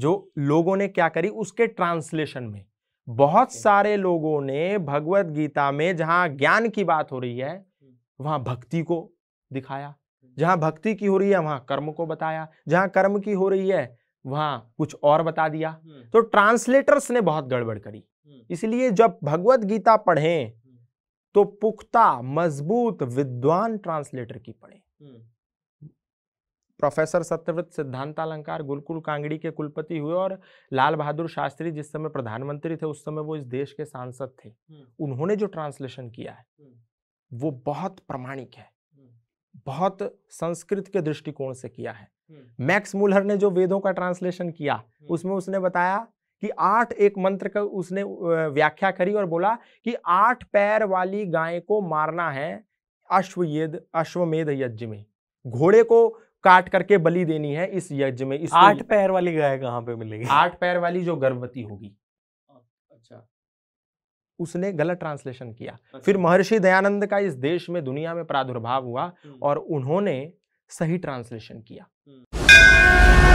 जो लोगों ने क्या करी उसके ट्रांसलेशन में बहुत सारे लोगों ने भगवत गीता में जहां ज्ञान की बात हो रही है वहां भक्ति को दिखाया जहां भक्ति की हो रही है वहां कर्म को बताया जहां कर्म की हो रही है वहां कुछ और बता दिया तो ट्रांसलेटर्स ने बहुत गड़बड़ करी इसलिए जब भगवत गीता पढ़ें तो पुख्ता मजबूत विद्वान ट्रांसलेटर की पढ़ें प्रोफेसर सत्यव्रत सिद्धांतालंकार गुरुकुल कांगड़ी के कुलपति हुए और लाल बहादुर शास्त्री जिस समय प्रधानमंत्री थे उस समय वो इस देश के सांसद थे उन्होंने जो ट्रांसलेशन किया है वो बहुत प्रमाणिक है बहुत संस्कृत के दृष्टिकोण से किया है मैक्स मुलर ने जो वेदों का ट्रांसलेशन किया उसमें उसने बताया कि आठ एक मंत्र का उसने व्याख्या करी और बोला कि आठ पैर वाली गाय को मारना है अश्वयेद अश्वमेध यज्ञ में घोड़े को काट करके बलि देनी है इस यज्ञ में इस आठ पैर वाली गाय कहां पे मिलेगी आठ पैर वाली जो गर्भवती होगी अच्छा उसने गलत ट्रांसलेशन किया अच्छा। फिर महर्षि दयानंद का इस देश में दुनिया में प्रादुर्भाव हुआ हम्म। और उन्होंने सही ट्रांसलेशन किया हम्म।